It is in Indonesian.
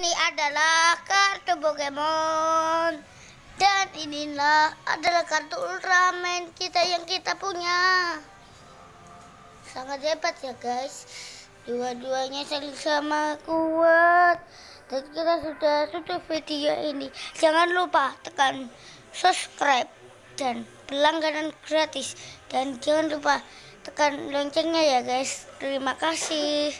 ini adalah kartu Pokemon dan inilah adalah kartu Ultraman kita yang kita punya sangat hebat ya guys dua-duanya saling sama kuat dan kita sudah tutup video ini jangan lupa tekan subscribe dan pelanggaran gratis dan jangan lupa tekan loncengnya ya guys terima kasih